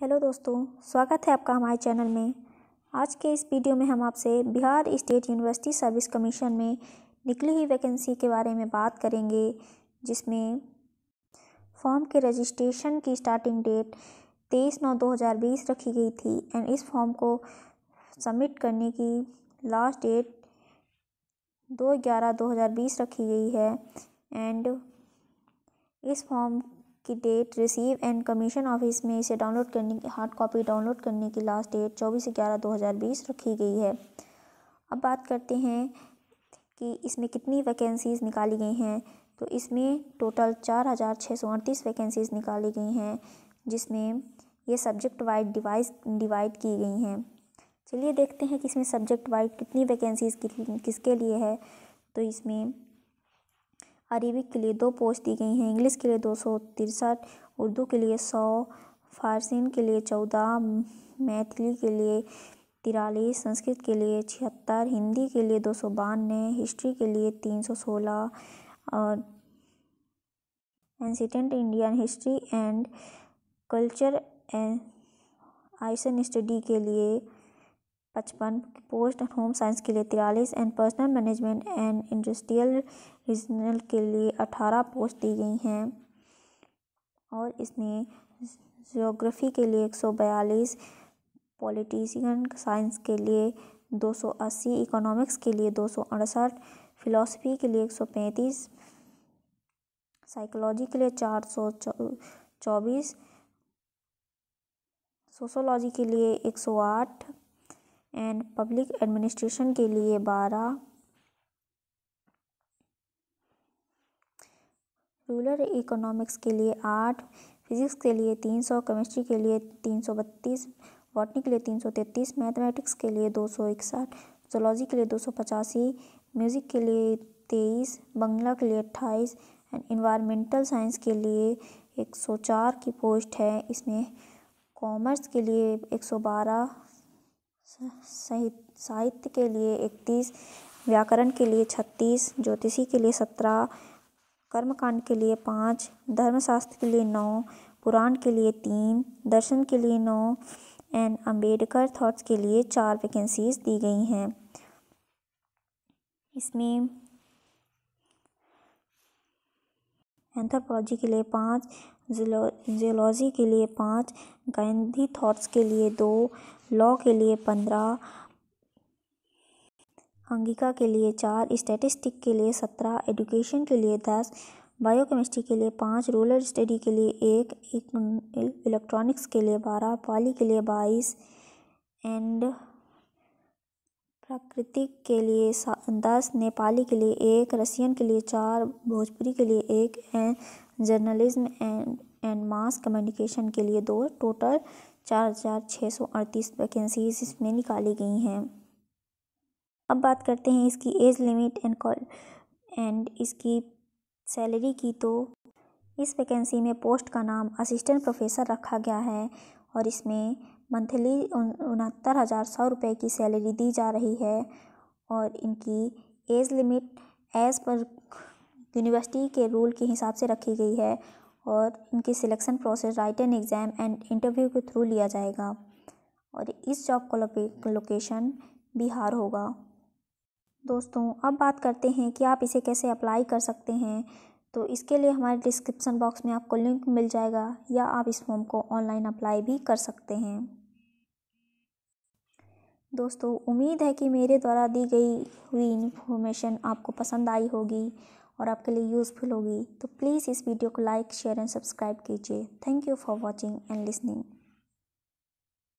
hello दोस्तों स्वागत है आपका हमारे चैनल में आज के इस वीडियो में हम आपसे Bihar state university service commission में निकली हुई वैकेंसी के बारे में बात करेंगे जिसमें फॉर्म के रजिस्ट्रेशन की स्टार्टिंग डेट तेईस नौ दो हज़ार बीस रखी गई थी एंड इस फॉर्म को सबमिट करने की लास्ट डेट दो ग्यारह दो हज़ार बीस रखी गई है एंड इस फॉर्म की date receive and commission office में इसे डाउनलोड करने की हार्ड कॉपी डाउनलोड करने की लास्ट डेट चौबीस ग्यारह दो हज़ार बीस रखी गई है अब बात करते हैं कि इसमें कितनी वैकेंसीज़ निकाली गई हैं तो इसमें टोटल चार हज़ार छः सौ अड़तीस वैकेंसीज़ निकाली गई हैं जिसमें ये सब्जेक्ट वाइड डिवाइस डिवाइड की गई हैं चलिए देखते हैं कि इसमें सब्जेक्ट वाइड कितनी वैकेंसीज़ किसके लिए है तो इसमें अरेबिक के लिए दो पोस्ट दी गई हैं इंग्लिश के लिए दो सौ तिरसठ उर्दू के लिए सौ फारसीन के लिए चौदह मैथिली के लिए तिरालीस संस्कृत के लिए छिहत्तर हिंदी के लिए दो सौ बानवे हिस्ट्री के लिए तीन सौ सोलह और ancient Indian history and culture and Asian study के लिए पचपन पोस्ट होम साइंस के लिए तिरालीस and personnel management and industrial regional के लिए अठारह पोस्ट दी गई हैं और इसमें जोग्राफ़ी के लिए एक सौ बयालीस पॉलिटिशियन साइंस के लिए दो सौ अस्सी इकोनॉमिक्स के लिए दो सौ अड़सठ फिलोसफी के लिए एक सौ पैंतीस साइकोलॉजी के लिए चार सौ चौबीस सोशोलॉजी के लिए एक सौ आठ एंड पब्लिक एडमिनिस्ट्रेशन के लिए बारह रूरल इकोनॉमिक्स के लिए आठ फिजिक्स के लिए तीन सौ केमिस्ट्री के लिए तीन सौ बत्तीस बॉटनी के लिए तीन सौ तैंतीस मैथमेटिक्स के लिए दो सौ इकसठ जोलॉजी के लिए दो सौ पचासी म्यूज़िक के लिए तेईस बंगला के लिए अट्ठाईस एंड इन्वायरमेंटल साइंस के लिए एक सौ चार की पोस्ट है इसमें कॉमर्स के लिए एक सौ बारह साहित्य के लिए इकतीस व्याकरण के लिए छत्तीस ज्योतिषी के लिए सत्रह कर्मकांड के लिए पाँच धर्मशास्त्र के लिए नौ पुराण के लिए तीन दर्शन के लिए नौ एंड अंबेडकर थॉट्स के लिए चार वैकेंसीज दी गई हैं इसमें एंथ्रोपोलॉजी के लिए पाँच जियोलॉजी के लिए पाँच गांधी थॉट्स के लिए दो लॉ के लिए पंद्रह अंगिका के लिए चार स्टैटिस्टिक के लिए सत्रह एजुकेशन के लिए दस बायोकेमिस्ट्री के लिए पाँच रूरल स्टडी के लिए एक इलेक्ट्रॉनिक्स के लिए बारह पाली के लिए बाईस एंड प्राकृतिक के लिए दस नेपाली के लिए एक रसियन के लिए चार भोजपुरी के लिए एक and journalism and and mass communication के लिए दो टोटल चार हज़ार छः सौ अड़तीस वैकेंसीज इसमें निकाली गई हैं अब बात करते हैं इसकी एज लिमिट एंड एंड इसकी सैलरी की तो इस वैकेंसी में पोस्ट का नाम असिस्टेंट प्रोफेसर रखा गया है और इसमें मंथली उनहत्तर हज़ार सौ रुपये की सैलरी दी जा रही है और इनकी age limit as per university के रूल के हिसाब से रखी गई है और इनकी selection process written exam and interview के थ्रू लिया जाएगा और इस जॉब का लोकेशन बिहार होगा दोस्तों अब बात करते हैं कि आप इसे कैसे अप्लाई कर सकते हैं तो इसके लिए हमारे डिस्क्रिप्सन बॉक्स में आपको लिंक मिल जाएगा या आप इस फॉर्म को ऑनलाइन अप्लाई भी कर सकते हैं दोस्तों उम्मीद है कि मेरे द्वारा दी गई हुई इन्फॉर्मेशन आपको पसंद आई होगी और आपके लिए यूज़फुल होगी तो प्लीज़ इस वीडियो को लाइक शेयर एंड सब्सक्राइब कीजिए thank you for watching and listening